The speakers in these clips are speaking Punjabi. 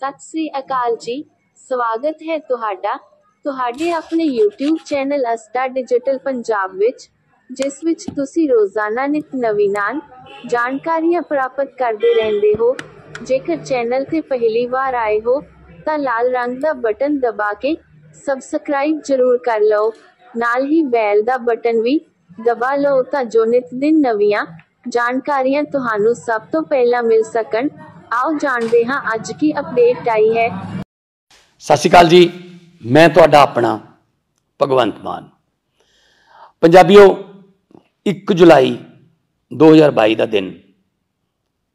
ਸਤਿ ਸ੍ਰੀ ਅਕਾਲ ਜੀ ਸਵਾਗਤ ਹੈ ਤੁਹਾਡਾ ਤੁਹਾਡੇ ਆਪਣੇ YouTube ਚੈਨਲ ਅਸਟਾ ਡਿਜੀਟਲ ਪੰਜਾਬ ਵਿੱਚ ਜਿਸ ਵਿੱਚ ਤੁਸੀਂ ਰੋਜ਼ਾਨਾ ਨਿਤ ਨਵੀਨਾਨ ਜਾਣਕਾਰੀਆਂ ਪ੍ਰਾਪਤ ਕਰਦੇ ਰਹਿੰਦੇ ਹੋ ਜੇਕਰ ਚੈਨਲ ਤੇ ਪਹਿਲੀ ਵਾਰ ਆਏ ਹੋ ਤਾਂ ਲਾਲ ਰੰਗ ਦਾ ਬਟਨ ਦਬਾ ਕੇ ਸਬਸਕ੍ਰਾਈਬ ਜ਼ਰੂਰ ਕਰ ਲਓ ਨਾਲ ਹੀ ਬੈਲ ਦਾ ਬਟਨ ਵੀ ਦਬਾ ਲਓ ਤਾਂ ਜੋ ਨਿਤ ਦਿਨ ਨਵੀਆਂ ਜਾਣਕਾਰੀਆਂ ਤੁਹਾਨੂੰ ਸਭ ਤੋਂ ਪਹਿਲਾਂ ਮਿਲ ਸਕਣ ਆਓ ਜਾਣਦੇ ਹਾਂ ਅੱਜ ਕੀ ਅਪਡੇਟ ਆਈ ਹੈ ਸਤਿ ਸ਼੍ਰੀ ਅਕਾਲ ਜੀ ਮੈਂ ਤੁਹਾਡਾ ਆਪਣਾ ਭਗਵੰਤ ਮਾਨ ਪੰਜਾਬੀਓ 1 ਜੁਲਾਈ 2022 ਦਾ ਦਿਨ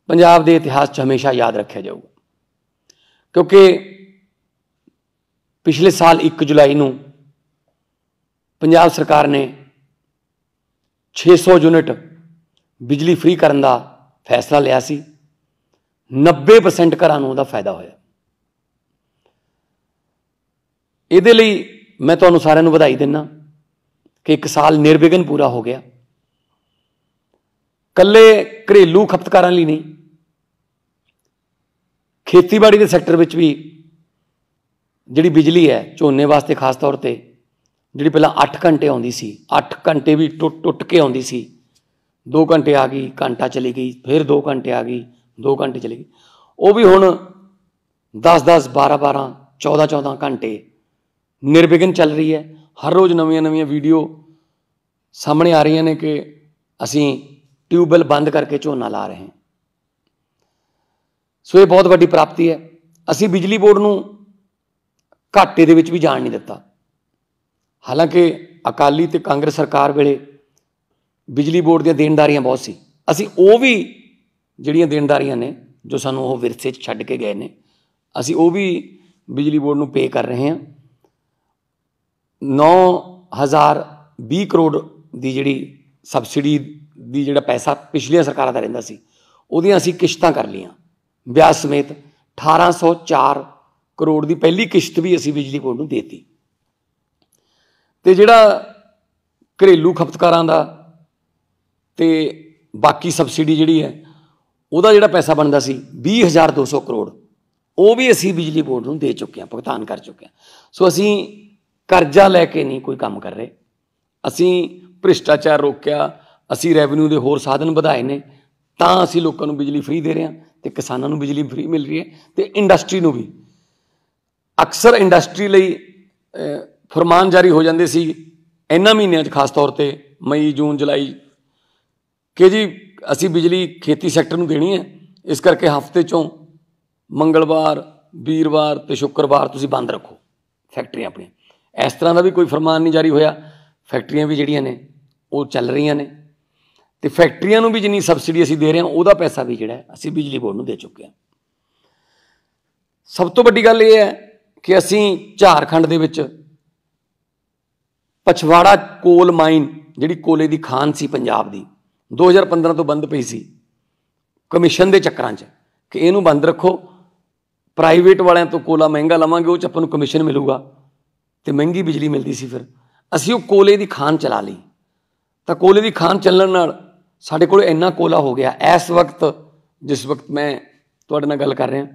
ਪੰਜਾਬ ਦੇ ਇਤਿਹਾਸ 'ਚ ਹਮੇਸ਼ਾ ਯਾਦ ਰੱਖਿਆ ਜਾਊਗਾ ਕਿਉਂਕਿ ਪਿਛਲੇ ਸਾਲ 1 ਜੁਲਾਈ ਨੂੰ ਪੰਜਾਬ ਸਰਕਾਰ ਨੇ 600 ਯੂਨਿਟ ਬਿਜਲੀ ਫ੍ਰੀ ਕਰਨ ਦਾ ਫੈਸਲਾ ਲਿਆ ਸੀ 90% ਘਰਾਂ ਨੂੰ ਉਹਦਾ ਫਾਇਦਾ ਹੋਇਆ ਇਹਦੇ ਲਈ ਮੈਂ ਤੁਹਾਨੂੰ ਸਾਰਿਆਂ ਨੂੰ ਵਧਾਈ ਦਿੰਨਾ ਕਿ ਇੱਕ ਸਾਲ ਨਿਰਵਿਘਨ ਪੂਰਾ ਹੋ ਗਿਆ ਕੱਲੇ ਘਰੇਲੂ ਖਪਤਕਾਰਾਂ ਲਈ ਨਹੀਂ ਖੇਤੀਬਾੜੀ ਦੇ ਸੈਕਟਰ ਵਿੱਚ ਵੀ ਜਿਹੜੀ ਬਿਜਲੀ ਹੈ ਝੋਨੇ ਵਾਸਤੇ ਖਾਸ ਤੌਰ ਤੇ ਜਿਹੜੀ ਪਹਿਲਾਂ 8 ਘੰਟੇ ਆਉਂਦੀ ਸੀ 8 ਘੰਟੇ ਵੀ ਟੁੱਟ ਟੁੱਟ ਕੇ ਆਉਂਦੀ ਸੀ 2 ਘੰਟੇ ਆ ਗਈ ਘੰਟਾ ਚਲੀ ਗਈ ਫਿਰ 2 ਘੰਟੇ ਆ ਗਈ 2 ਘੰਟੇ ਚਲੀ ਗਈ ਉਹ ਵੀ ਹੁਣ 10 10 12 12 14 14 ਘੰਟੇ ਨਿਰਵਿਘਨ ਚੱਲ ਰਹੀ ਹੈ ਹਰ ਰੋਜ਼ ਨਵੀਆਂ ਨਵੀਆਂ ਵੀਡੀਓ ਸਾਹਮਣੇ ਆ ਰਹੀਆਂ ਨੇ ਕਿ ਅਸੀਂ ਟਿਊਬਲ ਬੰਦ ਕਰਕੇ ਝੋਨਾ ਲਾ ਰਹੇ ਹਾਂ ਸੋ ਇਹ ਬਹੁਤ ਵੱਡੀ ਪ੍ਰਾਪਤੀ ਹੈ ਅਸੀਂ ਬਿਜਲੀ ਬੋਰਡ ਨੂੰ ਘਾਟੇ ਦੇ ਵਿੱਚ ਵੀ ਜਾਣ ਨਹੀਂ ਦਿੱਤਾ ਹਾਲਾਂਕਿ ਅਕਾਲੀ ਤੇ ਕਾਂਗਰਸ ਸਰਕਾਰ ਵੇਲੇ ਬਿਜਲੀ ਬੋਰਡ ਦੀਆਂ ਦੇਣਦਾਰੀਆਂ ਬਹੁਤ ਸੀ ਅਸੀਂ ਉਹ ਵੀ ਜਿਹੜੀਆਂ ਦੇਣਦਾਰੀਆਂ ਨੇ ਜੋ ਸਾਨੂੰ ਉਹ ਵਿਰਸੇ 'ਚ ਛੱਡ ਕੇ ਗਏ ਨੇ ਅਸੀਂ ਉਹ ਵੀ ਬਿਜਲੀ ਬੋਰਡ ਨੂੰ ਪੇ ਕਰ ਰਹੇ ਹਾਂ 9020 ਕਰੋੜ ਦੀ ਜਿਹੜੀ ਸਬਸਿਡੀ ਦੀ ਜਿਹੜਾ ਪੈਸਾ ਪਿਛਲੀਆਂ ਸਰਕਾਰਾਂ ਦਾ ਰਹਿੰਦਾ ਸੀ ਉਹਦੀਆਂ ਅਸੀਂ ਕਿਸ਼ਤਾਂ ਕਰ ਲਈਆਂ ਵਿਆਜ ਸਮੇਤ 1804 ਕਰੋੜ ਦੀ ਪਹਿਲੀ ਕਿਸ਼ਤ ਵੀ ਅਸੀਂ ਬਿਜਲੀ ਬੋਰਡ ਨੂੰ ਦੇਤੀ ਤੇ ਜਿਹੜਾ ਘਰੇਲੂ ਖਪਤਕਾਰਾਂ ਦਾ ਤੇ ਬਾਕੀ ਸਬਸਿਡੀ ਜਿਹੜੀ ਹੈ ਉਹਦਾ ਜਿਹੜਾ ਪੈਸਾ ਬਣਦਾ ਸੀ 20200 ਕਰੋੜ ਉਹ ਵੀ ਅਸੀਂ ਬਿਜਲੀ ਬੋਰਡ ਨੂੰ ਦੇ ਚੁੱਕੇ ਹਾਂ ਭੁਗਤਾਨ ਕਰ ਚੁੱਕੇ ਹਾਂ ਸੋ ਅਸੀਂ ਕਰਜ਼ਾ ਲੈ ਕੇ ਨਹੀਂ ਕੋਈ ਕੰਮ ਕਰ ਰਹੇ ਅਸੀਂ ਭ੍ਰਿਸ਼ਟਾਚਾਰ ਰੋਕਿਆ ਅਸੀਂ ਰੈਵਨਿਊ ਦੇ ਹੋਰ ਸਾਧਨ ਵਧਾਏ ਨੇ ਤਾਂ ਅਸੀਂ ਲੋਕਾਂ ਨੂੰ ਬਿਜਲੀ ਫ੍ਰੀ ਦੇ ਰਹੇ ਹਾਂ ਤੇ ਕਿਸਾਨਾਂ ਨੂੰ ਬਿਜਲੀ ਫ੍ਰੀ ਮਿਲ ਰਹੀ ਹੈ ਤੇ ਇੰਡਸਟਰੀ ਨੂੰ ਵੀ ਅਕਸਰ ਇੰਡਸਟਰੀ ਲਈ ਫਰਮਾਨ ਜਾਰੀ ਹੋ ਜਾਂਦੇ ਸੀ ਇਹਨਾਂ ਮਹੀਨਿਆਂ 'ਚ ਖਾਸ ਤੌਰ ਤੇ ਮਈ ਜੂਨ ਜੁਲਾਈ ਕਿ ਜੀ ਅਸੀਂ ਬਿਜਲੀ ਖੇਤੀ ਸੈਕਟਰ ਨੂੰ ਦੇਣੀ ਹੈ ਇਸ ਕਰਕੇ ਹਫਤੇ ਚੋਂ ਮੰਗਲਵਾਰ ਵੀਰਵਾਰ ਤੇ ਸ਼ੁੱਕਰਵਾਰ ਤੁਸੀਂ ਬੰਦ ਰੱਖੋ ਫੈਕਟਰੀਆਂ ਆਪਣੀਆਂ ਇਸ ਤਰ੍ਹਾਂ ਦਾ ਵੀ ਕੋਈ ਫਰਮਾਨ ਨਹੀਂ ਜਾਰੀ ਹੋਇਆ ਫੈਕਟਰੀਆਂ ਵੀ ਜਿਹੜੀਆਂ ਨੇ ਉਹ ਚੱਲ ਰਹੀਆਂ ਨੇ ਤੇ ਫੈਕਟਰੀਆਂ ਨੂੰ ਵੀ ਜਿੰਨੀ ਸਬਸਿਡੀ ਅਸੀਂ ਦੇ ਰਹੇ ਹਾਂ ਉਹਦਾ ਪੈਸਾ ਵੀ ਜਿਹੜਾ ਅਸੀਂ ਬਿਜਲੀ ਬੋਰਡ ਨੂੰ ਦੇ ਚੁੱਕੇ ਹਾਂ ਸਭ ਤੋਂ ਵੱਡੀ ਗੱਲ ਇਹ ਹੈ ਕਿ ਅਸੀਂ ਝਾਰਖੰਡ ਦੇ ਵਿੱਚ ਪਛਵਾੜਾ ਕੋਲ ਮਾਈਨ ਜਿਹੜੀ ਕੋਲੇ ਦੀ ਖਾਨ ਸੀ ਪੰਜਾਬ ਦੀ 2015 ਤੋਂ ਬੰਦ ਪਈ ਸੀ ਕਮਿਸ਼ਨ ਦੇ ਚੱਕਰਾਂ 'ਚ ਕਿ ਇਹਨੂੰ ਬੰਦ ਰੱਖੋ ਪ੍ਰਾਈਵੇਟ ਵਾਲਿਆਂ ਤੋਂ ਕੋਲਾ ਮਹਿੰਗਾ ਲਵਾਂਗੇ ਉਹ 'ਚ ਆਪਾਂ ਨੂੰ ਕਮਿਸ਼ਨ ਮਿਲੂਗਾ ਤੇ ਮਹਿੰਗੀ ਬਿਜਲੀ ਮਿਲਦੀ ਸੀ ਫਿਰ ਅਸੀਂ ਉਹ ਕੋਲੇ ਦੀ ਖਾਨ ਚਲਾ ਲਈ ਤਾਂ ਕੋਲੇ ਦੀ ਖਾਨ ਚੱਲਣ ਨਾਲ ਸਾਡੇ ਕੋਲ ਇੰਨਾ ਕੋਲਾ ਹੋ ਗਿਆ ਇਸ ਵਕਤ ਜਿਸ ਵਕਤ ਮੈਂ ਤੁਹਾਡੇ ਨਾਲ ਗੱਲ ਕਰ ਰਿਹਾ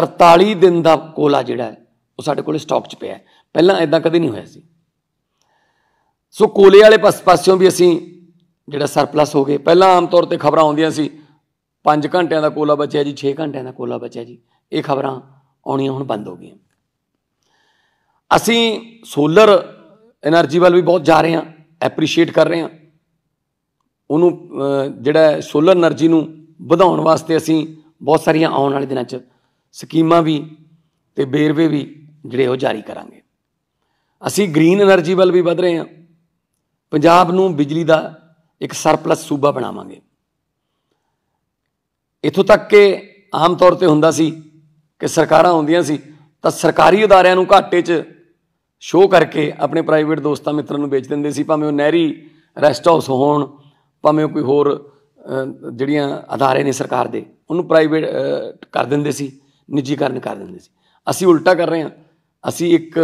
43 ਦਿਨ ਦਾ ਕੋਲਾ ਜਿਹੜਾ ਹੈ ਉਹ ਸਾਡੇ ਕੋਲ ਸਟਾਕ 'ਚ ਪਿਆ ਹੈ ਪਹਿਲਾਂ ਐਦਾਂ ਕਦੇ ਨਹੀਂ ਹੋਇਆ ਸੀ ਸੋ ਕੋਲੇ ਵਾਲੇ ਪਾਸਿਓਂ ਵੀ ਅਸੀਂ ਜਿਹੜਾ ਸਰਪਲਸ ਹੋ ਗਏ ਪਹਿਲਾਂ ਆਮ ਤੌਰ ਤੇ ਖਬਰਾਂ ਆਉਂਦੀਆਂ ਸੀ 5 ਘੰਟਿਆਂ ਦਾ ਕੋਲਾ ਬਚਿਆ ਜੀ 6 ਘੰਟਿਆਂ ਦਾ ਕੋਲਾ ਬਚਿਆ ਜੀ ਇਹ ਖਬਰਾਂ ਆਉਣੀਆਂ ਹੁਣ ਬੰਦ ਹੋ ਗਈਆਂ ਅਸੀਂ ਸੋਲਰ એનર્ਜੀ ਵੱਲ ਵੀ ਬਹੁਤ ਜਾ ਰਹੇ ਹਾਂ ਐਪਰੀਸ਼ੀਏਟ ਕਰ ਰਹੇ ਹਾਂ ਉਹਨੂੰ ਜਿਹੜਾ ਸੋਲਰ એનર્ਜੀ ਨੂੰ ਵਧਾਉਣ ਵਾਸਤੇ ਅਸੀਂ ਬਹੁਤ ਸਾਰੀਆਂ ਆਉਣ ਵਾਲੇ ਦਿਨਾਂ 'ਚ ਸਕੀਮਾਂ ਵੀ ਤੇ ਬੇਰਵੇ ਵੀ ਜਿਹੜੇ ਉਹ ਜਾਰੀ ਕਰਾਂਗੇ ਅਸੀਂ ਗ੍ਰੀਨ એનર્ਜੀ ਵੱਲ ਵੀ ਵਧ ਰਹੇ ਹਾਂ ਪੰਜਾਬ ਨੂੰ ਬਿਜਲੀ ਦਾ ਇੱਕ ਸਰਪਲਸ ਸੂਬਾ ਬਣਾਵਾਂਗੇ ਇਥੋਂ ਤੱਕ ਕਿ ਆਮ ਤੌਰ ਤੇ ਹੁੰਦਾ ਸੀ ਕਿ ਸਰਕਾਰਾਂ ਹੁੰਦੀਆਂ ਸੀ ਤਾਂ ਸਰਕਾਰੀ ਅਦਾਰਿਆਂ ਨੂੰ ਘਾਟੇ 'ਚ ਸ਼ੋਅ ਕਰਕੇ ਆਪਣੇ ਪ੍ਰਾਈਵੇਟ ਦੋਸਤਾਂ ਮਿੱਤਰਾਂ ਨੂੰ ਵੇਚ ਦਿੰਦੇ ਸੀ ਭਾਵੇਂ ਉਹ ਨਹਿਰੀ ਰੈਸਟ ਹਾਊਸ ਹੋਣ ਭਾਵੇਂ ਕੋਈ ਹੋਰ ਜਿਹੜੀਆਂ ਅਦਾਰੇ ਨੇ ਸਰਕਾਰ ਦੇ ਉਹਨੂੰ ਪ੍ਰਾਈਵੇਟ ਕਰ ਦਿੰਦੇ ਸੀ ਨਿੱਜੀਕਰਨ ਕਰ ਦਿੰਦੇ ਸੀ ਅਸੀਂ ਉਲਟਾ ਕਰ ਰਹੇ ਹਾਂ ਅਸੀਂ ਇੱਕ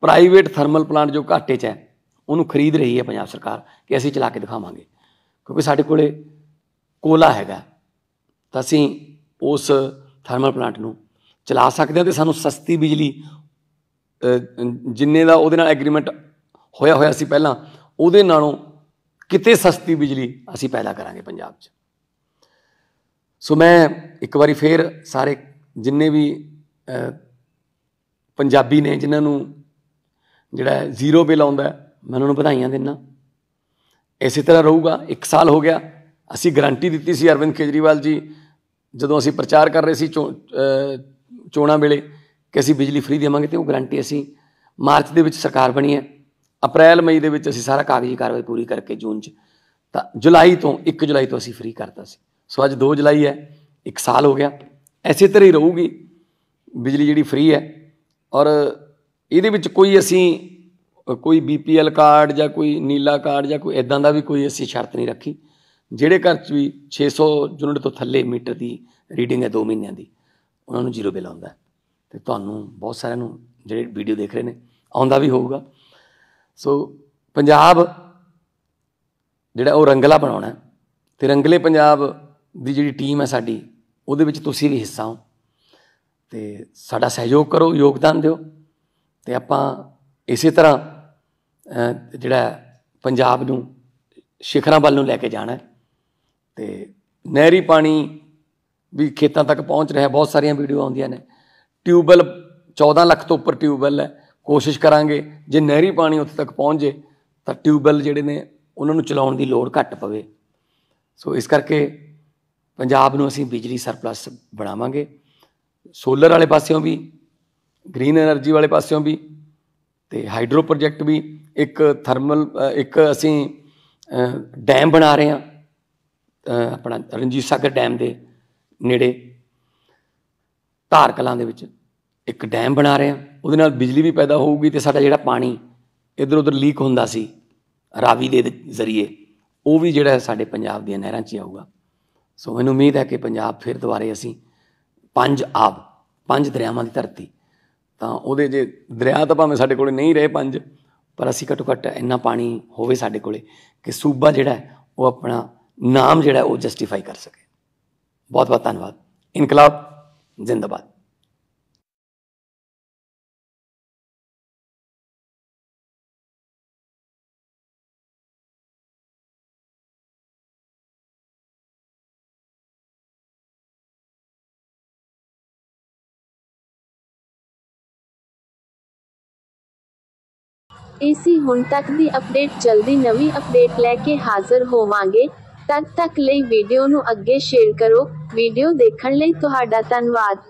ਪ੍ਰਾਈਵੇਟ ਥਰਮਲ ਪਲਾਂਟ ਜੋ ਘਾਟੇ 'ਚ ਹੈ ਉਹਨੂੰ ਖਰੀਦ ਰਹੀ ਹੈ ਪੰਜਾਬ ਸਰਕਾਰ ਕਿ ਅਸੀਂ ਚਲਾ ਕੇ ਦਿਖਾਵਾਂਗੇ ਕਿਉਂਕਿ ਸਾਡੇ ਕੋਲੇ ਕੋਲਾ ਹੈਗਾ ਤਾਂ ਅਸੀਂ ਉਸ ਥਰਮਲ ਪਲਾਂਟ ਨੂੰ ਚਲਾ ਸਕਦੇ ਹਾਂ ਤੇ ਸਾਨੂੰ ਸਸਤੀ ਬਿਜਲੀ ਜਿੰਨੇ ਦਾ ਉਹਦੇ ਨਾਲ ਐਗਰੀਮੈਂਟ ਹੋਇਆ ਹੋਇਆ ਸੀ ਪਹਿਲਾਂ ਉਹਦੇ ਨਾਲੋਂ ਕਿਤੇ ਸਸਤੀ ਬਿਜਲੀ ਅਸੀਂ ਪੈਦਾ ਕਰਾਂਗੇ ਪੰਜਾਬ 'ਚ ਸੋ ਮੈਂ ਇੱਕ ਵਾਰੀ ਫੇਰ ਸਾਰੇ ਜਿੰਨੇ ਵੀ ਪੰਜਾਬੀ ਨੇ ਜਿਨ੍ਹਾਂ ਨੂੰ ਜਿਹੜਾ ਜ਼ੀਰੋ ਬਿੱਲ ਆਉਂਦਾ ਮੈਂ ਉਹਨਾਂ ਨੂੰ ਵਧਾਈਆਂ ਦਿੰਨਾ ਇਸੇ ਤਰ੍ਹਾਂ ਰਹੂਗਾ 1 ਸਾਲ ਹੋ ਗਿਆ ਅਸੀਂ ਗਾਰੰਟੀ ਦਿੱਤੀ ਸੀ ਅਰਵਿੰਦ ਕੇਜਰੀਵਾਲ ਜੀ ਜਦੋਂ ਅਸੀਂ ਪ੍ਰਚਾਰ ਕਰ ਰਹੇ ਸੀ ਚੋਣਾਂ ਵੇਲੇ ਕਿ ਅਸੀਂ ਬਿਜਲੀ ਫ੍ਰੀ ਦੇਵਾਂਗੇ ਤੇ ਉਹ ਗਾਰੰਟੀ ਅਸੀਂ ਮਾਰਚ ਦੇ ਵਿੱਚ ਸਰਕਾਰ ਬਣੀ ਹੈ ਅਪ੍ਰੈਲ ਮਈ ਦੇ ਵਿੱਚ ਅਸੀਂ ਸਾਰਾ ਕਾਗਜ਼ੀ ਕਾਰਵਾਈ ਪੂਰੀ ਕਰਕੇ ਜੂਨ 'ਚ ਤਾਂ ਜੁਲਾਈ ਤੋਂ 1 ਜੁਲਾਈ ਤੋਂ ਅਸੀਂ ਫ੍ਰੀ ਕਰਤਾ ਸੀ ਸੋ ਅੱਜ 2 ਜੁਲਾਈ ਹੈ 1 ਸਾਲ ਹੋ ਗਿਆ ਐਸੇ ਤਰ੍ਹਾਂ ਹੀ ਰਹੂਗੀ ਬਿਜਲੀ ਜਿਹੜੀ ਫ੍ਰੀ ਹੈ ਔਰ ਇਹਦੇ ਵਿੱਚ ਕੋਈ ਅਸੀਂ ਕੋਈ ਬੀਪੀਐਲ ਕਾਰਡ ਜਾਂ ਕੋਈ ਨੀਲਾ ਕਾਰਡ ਜਾਂ ਕੋਈ ਇਦਾਂ ਦਾ ਵੀ ਕੋਈ ਅਸੀਂ ਸ਼ਰਤ ਨਹੀਂ ਰੱਖੀ ਜਿਹੜੇ ਘਰ 'ਚ ਵੀ 600 ਯੂਨਿਟ ਤੋਂ ਥੱਲੇ ਮੀਟਰ ਦੀ ਰੀਡਿੰਗ ਹੈ 2 ਮਹੀਨਿਆਂ ਦੀ ਉਹਨਾਂ ਨੂੰ ਜ਼ੀਰੋ ਬਿੱਲ ਆਉਂਦਾ ਤੇ ਤੁਹਾਨੂੰ ਬਹੁਤ ਸਾਰਿਆਂ ਨੂੰ ਜਿਹੜੇ ਵੀਡੀਓ ਦੇਖ ਰਹੇ ਨੇ ਆਉਂਦਾ ਵੀ ਹੋਊਗਾ ਸੋ ਪੰਜਾਬ ਜਿਹੜਾ ਉਹ ਰੰਗਲਾ ਬਣਾਉਣਾ ਤੇ ਰੰਗਲੇ ਪੰਜਾਬ ਦੀ ਜਿਹੜੀ ਟੀਮ ਹੈ ਸਾਡੀ ਉਹਦੇ ਵਿੱਚ ਤੁਸੀਂ ਵੀ ਹਿੱਸਾ ਹੋ ਤੇ ਸਾਡਾ ਸਹਿਯੋਗ ਕਰੋ ਯੋਗਦਾਨ ਦਿਓ ਤੇ ਆਪਾਂ ਇਸੇ ਤਰ੍ਹਾਂ ਜਿਹੜਾ ਪੰਜਾਬ ਨੂੰ ਸ਼ਿਖਰਾਂ ਵੱਲ ਨੂੰ ਲੈ ਕੇ ਜਾਣਾ ਤੇ ਨਹਿਰੀ ਪਾਣੀ ਵੀ ਖੇਤਾਂ ਤੱਕ ਪਹੁੰਚ ਰਿਹਾ ਬਹੁਤ ਸਾਰੀਆਂ ਵੀਡੀਓ ਆਉਂਦੀਆਂ ਨੇ ਟਿਊਬਲ 14 ਲੱਖ ਤੋਂ ਉੱਪਰ ਟਿਊਬਲ ਹੈ ਕੋਸ਼ਿਸ਼ ਕਰਾਂਗੇ ਜੇ ਨਹਿਰੀ ਪਾਣੀ ਉੱਥੇ ਤੱਕ ਪਹੁੰਚ ਜੇ ਤਾਂ ਟਿਊਬਲ ਜਿਹੜੇ ਨੇ ਉਹਨਾਂ ਨੂੰ ਚਲਾਉਣ ਦੀ ਲੋੜ ਘੱਟ ਪਵੇ ਸੋ ਇਸ ਕਰਕੇ ਪੰਜਾਬ ਨੂੰ ਅਸੀਂ ਬਿਜਲੀ ਸਰਪਲਸ ਬਣਾਵਾਂਗੇ ਸੋਲਰ ਵਾਲੇ ਪਾਸਿਓਂ ਵੀ ਗ੍ਰੀਨ એનર્ਜੀ ਵਾਲੇ ਪਾਸਿਓਂ ਵੀ ਤੇ ਹਾਈਡਰੋ ਪ੍ਰੋਜੈਕਟ ਵੀ ਇੱਕ ਥਰਮਲ ਇੱਕ ਅਸੀਂ ਡੈਮ ਬਣਾ ਰਹੇ ਹਾਂ ਆਪਣਾ ਰਣਜੀਤ ਸਾਗਰ ਡੈਮ ਦੇ ਨੇੜੇ ਧਾਰਕਲਾਂ ਦੇ ਵਿੱਚ ਇੱਕ ਡੈਮ ਬਣਾ ਰਹੇ ਹਾਂ ਉਹਦੇ ਨਾਲ ਬਿਜਲੀ ਵੀ ਪੈਦਾ ਹੋਊਗੀ ਤੇ ਸਾਡਾ ਜਿਹੜਾ ਪਾਣੀ ਇਧਰ ਉਧਰ ਲੀਕ ਹੁੰਦਾ ਸੀ ਰਾਵੀ ਦੇ ਜ਼ਰੀਏ ਉਹ ਵੀ ਜਿਹੜਾ ਸਾਡੇ ਪੰਜਾਬ ਦੀਆਂ ਨਹਿਰਾਂ 'ਚ ਆਊਗਾ ਸੋ ਮੈਨੂੰ ਉਮੀਦ ਹੈ ਕਿ ਪੰਜਾਬ ਫਿਰ ਦੁਬਾਰੇ ਅਸੀਂ ਪੰਜ ਆਬ ਪੰਜ ਦਰਿਆਵਾਂ ਦੀ ਧਰਤੀ ਤਾਂ ਉਹਦੇ ਜੇ ਦਰਿਆ ਤਾਂ ਭਾਵੇਂ ਸਾਡੇ ਕੋਲੇ ਨਹੀਂ ਰਹੇ ਪੰਜ ਪਰ ਅਸੀਂ ਘੱਟੋ ਘੱਟ ਇੰਨਾ ਪਾਣੀ ਹੋਵੇ ਸਾਡੇ ਕੋਲੇ ਕਿ ਸੂਬਾ ਜਿਹੜਾ ਉਹ ਆਪਣਾ ਨਾਮ ਜਿਹੜਾ ਉਹ ਜਸਟੀਫਾਈ ਕਰ ਸਕੇ ਬਹੁਤ ਬਹੁਤ ਧੰਨਵਾਦ ਇਨਕਲਾਬ ਜ਼ਿੰਦਾਬਾਦ ਇਹ ਹੁਣ ਤੱਕ ਦੀ ਅਪਡੇਟ ਜਲਦੀ ਨਵੀਂ ਅਪਡੇਟ ਲੈ ਕੇ ਹਾਜ਼ਰ ਹੋਵਾਂਗੇ ਤਦ ਤੱਕ ਲਈ ਵੀਡੀਓ ਨੂੰ ਅੱਗੇ ਸ਼ੇਅਰ ਕਰੋ ਵੀਡੀਓ ਦੇਖਣ ਲਈ ਤੁਹਾਡਾ ਧੰਨਵਾਦ